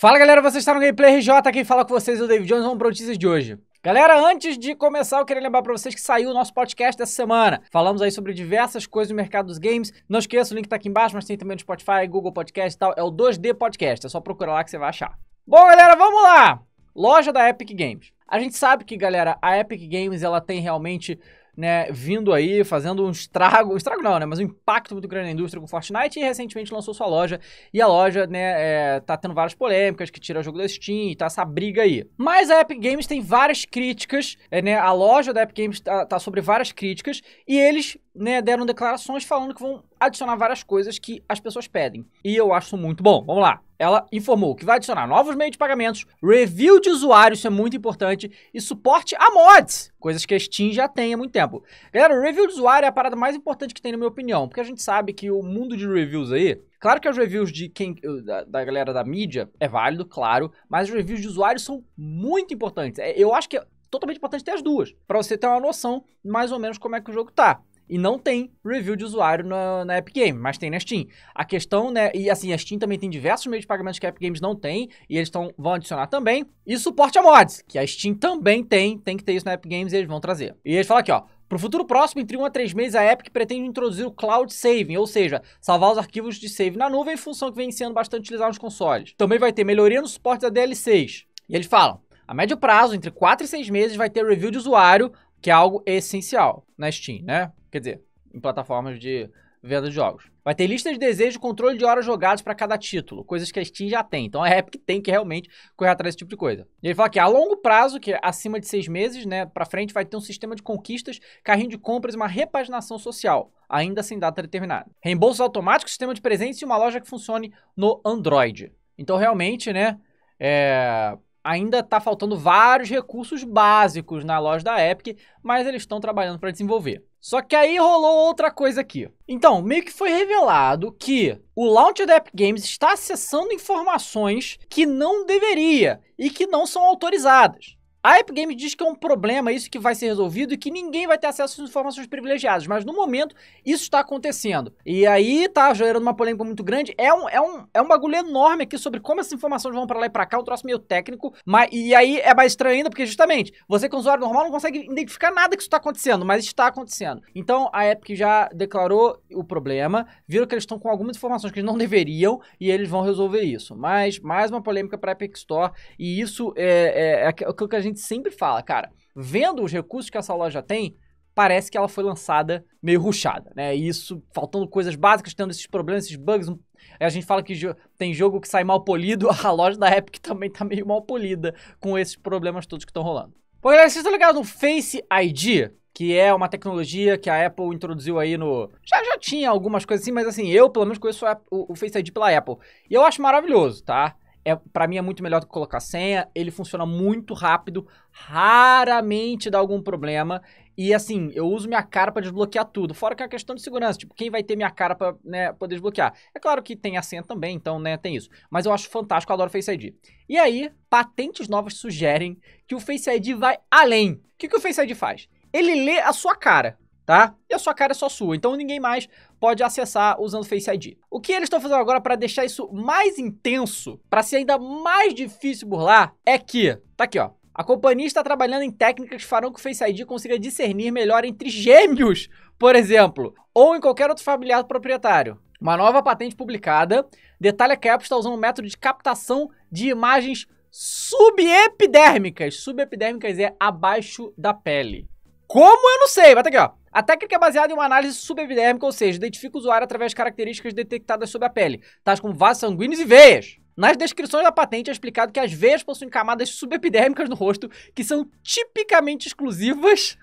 Fala galera, vocês estão no Gameplay RJ, quem fala com vocês é o David Jones, vamos para notícias de hoje. Galera, antes de começar, eu queria lembrar para vocês que saiu o nosso podcast dessa semana. Falamos aí sobre diversas coisas do mercado dos games. Não esqueça, o link tá aqui embaixo, mas tem também no Spotify, Google Podcast e tal. É o 2D Podcast, é só procurar lá que você vai achar. Bom, galera, vamos lá! Loja da Epic Games. A gente sabe que, galera, a Epic Games ela tem realmente né, vindo aí, fazendo um estrago, estrago não, né, mas um impacto muito grande na indústria com Fortnite e recentemente lançou sua loja e a loja, né, é, tá tendo várias polêmicas que tira o jogo da Steam e tá essa briga aí. Mas a Epic Games tem várias críticas, é, né, a loja da Epic Games tá, tá sobre várias críticas e eles né, deram declarações falando que vão adicionar várias coisas que as pessoas pedem. E eu acho muito bom. Vamos lá. Ela informou que vai adicionar novos meios de pagamentos, review de usuário, isso é muito importante, e suporte a mods, coisas que a Steam já tem há muito tempo. Galera, o review de usuário é a parada mais importante que tem, na minha opinião, porque a gente sabe que o mundo de reviews aí, claro que os reviews de quem da, da galera da mídia é válido, claro, mas os reviews de usuários são muito importantes. É, eu acho que é totalmente importante ter as duas, para você ter uma noção mais ou menos como é que o jogo tá. E não tem review de usuário na, na Epic Games, mas tem na Steam. A questão, né? E assim, a Steam também tem diversos meios de pagamento que a Epic Games não tem, e eles tão, vão adicionar também. E suporte a mods, que a Steam também tem, tem que ter isso na Epic Games e eles vão trazer. E eles falam aqui, ó. pro futuro próximo, entre 1 a 3 meses, a Epic pretende introduzir o Cloud Saving, ou seja, salvar os arquivos de save na nuvem, função que vem sendo bastante utilizada nos consoles. Também vai ter melhoria no suporte da DL6. E eles falam, a médio prazo, entre 4 e 6 meses, vai ter review de usuário, que é algo essencial na Steam, né? Quer dizer, em plataformas de venda de jogos. Vai ter lista de desejos, e controle de horas jogadas para cada título, coisas que a Steam já tem. Então a Epic tem que realmente correr atrás desse tipo de coisa. E ele fala que a longo prazo, que é acima de seis meses, né, para frente, vai ter um sistema de conquistas, carrinho de compras e uma repaginação social, ainda sem data determinada. Reembolsos automáticos, sistema de presentes e uma loja que funcione no Android. Então realmente, né, é ainda está faltando vários recursos básicos na loja da Epic, mas eles estão trabalhando para desenvolver. Só que aí rolou outra coisa aqui. Então, meio que foi revelado que o launch da Epic Games está acessando informações que não deveria e que não são autorizadas. A Epic Games diz que é um problema, isso que vai ser resolvido e que ninguém vai ter acesso às informações privilegiadas, mas no momento isso está acontecendo. E aí tá gerando uma polêmica muito grande. É um, é um, é um bagulho enorme aqui sobre como essas informações vão para lá e para cá, um troço meio técnico. Mas, e aí é mais estranho ainda, porque justamente você, como usuário normal, não consegue identificar nada que isso está acontecendo, mas está acontecendo. Então a Epic já declarou o problema, viram que eles estão com algumas informações que eles não deveriam e eles vão resolver isso. Mas mais uma polêmica para a Epic Store e isso é, é, é aquilo que a gente gente sempre fala, cara, vendo os recursos que essa loja tem, parece que ela foi lançada meio ruchada, né? isso, faltando coisas básicas, tendo esses problemas, esses bugs. A gente fala que jo tem jogo que sai mal polido, a loja da Epic também tá meio mal polida com esses problemas todos que estão rolando. Bom, galera, vocês estão ligados no Face ID? Que é uma tecnologia que a Apple introduziu aí no. Já, já tinha algumas coisas assim, mas assim, eu pelo menos conheço o, o Face ID pela Apple. E eu acho maravilhoso, tá? é para mim é muito melhor do que colocar senha, ele funciona muito rápido, raramente dá algum problema. E assim, eu uso minha cara para desbloquear tudo, fora que é a questão de segurança, tipo, quem vai ter minha cara para né, poder desbloquear? É claro que tem a senha também, então, né, tem isso. Mas eu acho fantástico, eu adoro Face ID. E aí, patentes novas sugerem que o Face ID vai além. O que, que o Face ID faz? Ele lê a sua cara tá? E a sua cara é só sua, então ninguém mais pode acessar usando Face ID. O que eles estão fazendo agora para deixar isso mais intenso, para ser ainda mais difícil burlar, é que, tá aqui ó, a companhia está trabalhando em técnicas que farão que o Face ID consiga discernir melhor entre gêmeos, por exemplo, ou em qualquer outro familiar do proprietário. Uma nova patente publicada detalha que a Apple está usando um método de captação de imagens subepidérmicas. Subepidérmicas é abaixo da pele. Como eu não sei, vai tá aqui, ó. A técnica é baseada em uma análise subepidérmica, ou seja, identifica o usuário através de características detectadas sob a pele, tais como vasos sanguíneos e veias. Nas descrições da patente é explicado que as veias possuem camadas subepidérmicas no rosto que são tipicamente exclusivas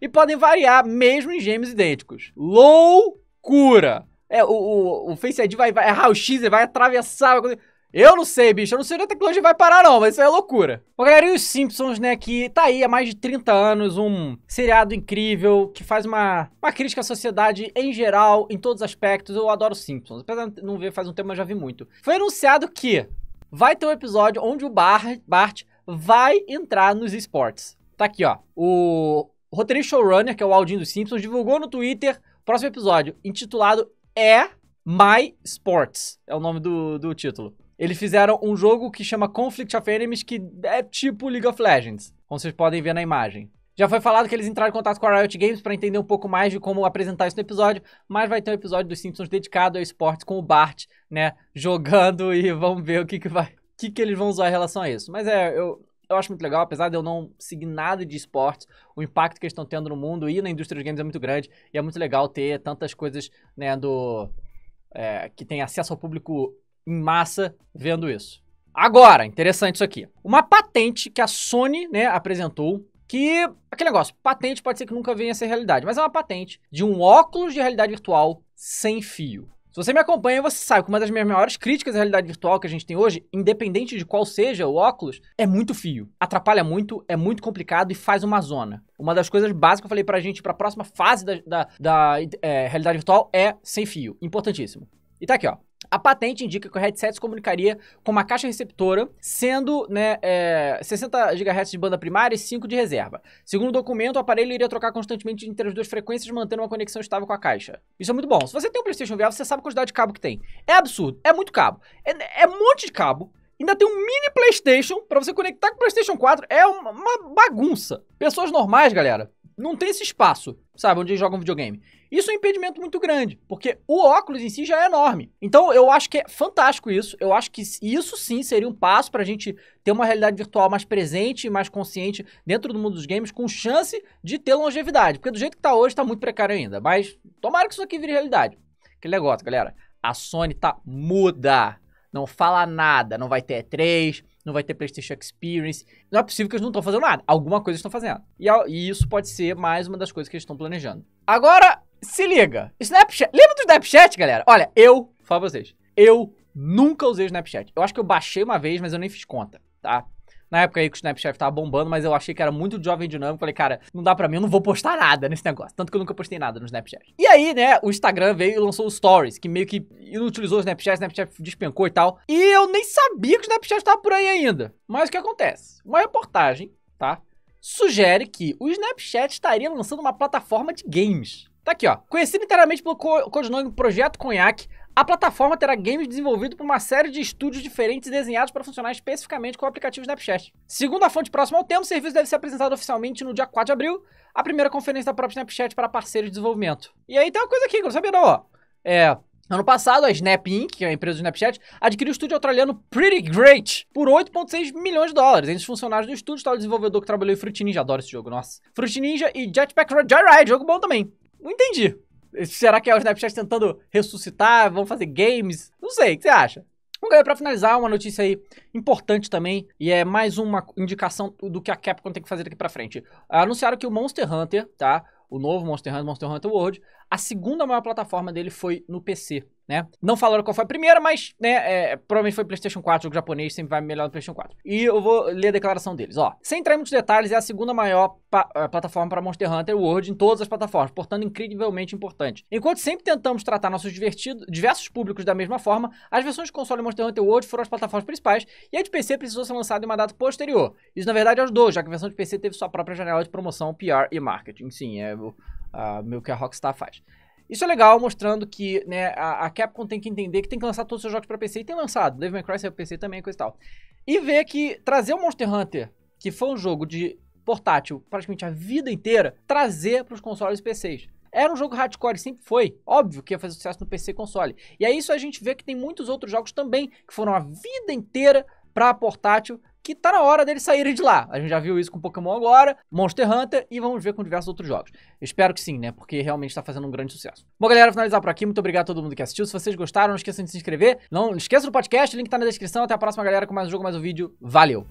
e podem variar mesmo em gêmeos idênticos. Loucura! É, o, o, o Face ID vai, vai é o x ele vai atravessar. Vai... Eu não sei, bicho. Eu não sei onde a tecnologia vai parar, não. Mas isso é loucura. Bom, galera, e os Simpsons, né? Que tá aí há mais de 30 anos. Um seriado incrível que faz uma, uma crítica à sociedade em geral, em todos os aspectos. Eu adoro Simpsons. Apesar de não ver faz um tempo, mas já vi muito. Foi anunciado que vai ter um episódio onde o Bar Bart vai entrar nos esportes. Tá aqui, ó. O roteirista showrunner, que é o Aldinho dos Simpsons, divulgou no Twitter o próximo episódio, intitulado É My Sports. É o nome do, do título. Eles fizeram um jogo que chama Conflict of Enemies, que é tipo League of Legends, como vocês podem ver na imagem. Já foi falado que eles entraram em contato com a Riot Games para entender um pouco mais de como apresentar isso no episódio, mas vai ter um episódio dos Simpsons dedicado a esportes com o Bart, né, jogando e vamos ver o que que vai, o que que eles vão usar em relação a isso. Mas é, eu, eu acho muito legal, apesar de eu não seguir nada de esportes, o impacto que eles estão tendo no mundo e na indústria dos games é muito grande, e é muito legal ter tantas coisas, né, do... É, que tem acesso ao público em massa vendo isso. Agora, interessante isso aqui. Uma patente que a Sony, né, apresentou que aquele negócio, patente pode ser que nunca venha a ser realidade, mas é uma patente de um óculos de realidade virtual sem fio. Se você me acompanha, você sabe que uma das minhas maiores críticas à realidade virtual que a gente tem hoje, independente de qual seja o óculos, é muito fio. Atrapalha muito, é muito complicado e faz uma zona. Uma das coisas básicas que eu falei pra gente pra próxima fase da, da, da é, realidade virtual é sem fio. Importantíssimo. E tá aqui, ó. A patente indica que o headset se comunicaria com uma caixa receptora, sendo né, é, 60 GHz de banda primária e 5 de reserva. Segundo o documento, o aparelho iria trocar constantemente entre as duas frequências, mantendo uma conexão estável com a caixa. Isso é muito bom. Se você tem um PlayStation VR, você sabe a quantidade de cabo que tem. É absurdo, é muito cabo. É, é um monte de cabo, ainda tem um mini PlayStation para você conectar com o PlayStation 4. É uma, uma, bagunça. Pessoas normais, galera, não tem esse espaço, sabe, onde jogam videogame. Isso é um impedimento muito grande, porque o óculos em si já é enorme. Então eu acho que é fantástico isso. Eu acho que isso sim seria um passo para a gente ter uma realidade virtual mais presente, mais consciente dentro do mundo dos games, com chance de ter longevidade. Porque do jeito que tá hoje, tá muito precário ainda. Mas tomara que isso aqui vire realidade. Que negócio, galera. A Sony tá muda não fala nada, não vai ter E3, não vai ter PlayStation Experience. Não é possível que eles não estão fazendo nada. Alguma coisa eles estão fazendo. E, e, isso pode ser mais uma das coisas que eles estão planejando. Agora, se liga. Snapchat. Lembra do Snapchat, galera? Olha, eu, falo pra vocês. Eu nunca usei o Snapchat. Eu acho que eu baixei uma vez, mas eu nem fiz conta, tá? na época aí que o Snapchat tava bombando, mas eu achei que era muito jovem dinâmico. Falei, cara, não dá pra mim, eu não vou postar nada nesse negócio. Tanto que eu nunca postei nada no Snapchat. E aí, né, o Instagram veio e lançou o Stories, que meio que inutilizou o Snapchat, o Snapchat despencou e tal. E eu nem sabia que o Snapchat tava por aí ainda. Mas o que acontece? Uma reportagem, tá? Sugere que o Snapchat estaria lançando uma plataforma de games. Tá aqui, ó. Conhecido inteiramente pelo codinome Projeto Cognac, a plataforma terá games desenvolvidos por uma série de estúdios diferentes desenhados para funcionar especificamente com o aplicativo Snapchat. Segundo a fonte próxima ao tempo, o serviço deve ser apresentado oficialmente no dia 4 de abril, a primeira conferência da própria Snapchat para parceiros de desenvolvimento. E aí tem uma coisa aqui que eu não sabia não, ó. É, Ano passado, a Snap Inc., que é a empresa do Snapchat, adquiriu o estúdio australiano Pretty Great por 8,6 milhões de dólares. Entre os funcionários do estúdio está o desenvolvedor que trabalhou em Fruit Ninja, adoro esse jogo, nossa. Fruit Ninja e Jetpack Joyride, jogo bom também. Não entendi. Será que é o Snapchat tentando ressuscitar? Vão fazer games? Não sei, o que você acha? Bom, galera, pra finalizar, uma notícia aí importante também, e é mais uma indicação do que a Capcom tem que fazer daqui pra frente. Anunciaram que o Monster Hunter, tá? O novo Monster Hunter, Monster Hunter World, a segunda maior plataforma dele foi no PC, né? Não falaram qual foi a primeira, mas, né, é, provavelmente foi PlayStation 4, jogo japonês, sempre vai melhor no PlayStation 4. E eu vou ler a declaração deles, ó. Sem entrar em muitos detalhes, é a segunda maior eh, plataforma para Monster Hunter World em todas as plataformas, portanto, incrivelmente importante. Enquanto sempre tentamos tratar nossos diversos públicos da mesma forma, as versões de console Monster Hunter World foram as plataformas principais e a de PC precisou ser lançada em uma data posterior. Isso, na verdade, ajudou, já que a versão de PC teve sua própria janela de promoção, PR e marketing. Sim, é o que a Rockstar faz. Isso é legal, mostrando que né, a, a, Capcom tem que entender que tem que lançar todos os seus jogos para PC e tem lançado. Devil May Cry saiu PC também, coisa e tal. E ver que trazer o Monster Hunter, que foi um jogo de portátil praticamente a vida inteira, trazer para os consoles PCs. Era um jogo hardcore, sempre foi. Óbvio que ia fazer sucesso no PC e console. E é isso a gente vê que tem muitos outros jogos também que foram a vida inteira para portátil, que tá na hora deles saírem de lá. A gente já viu isso com Pokémon agora, Monster Hunter e vamos ver com diversos outros jogos. Eu espero que sim, né? Porque realmente tá fazendo um grande sucesso. Bom, galera, finalizar por aqui. Muito obrigado a todo mundo que assistiu. Se vocês gostaram, não esqueçam de se inscrever. Não esqueça do podcast, o link tá na descrição. Até a próxima, galera, com mais um jogo, mais um vídeo. Valeu!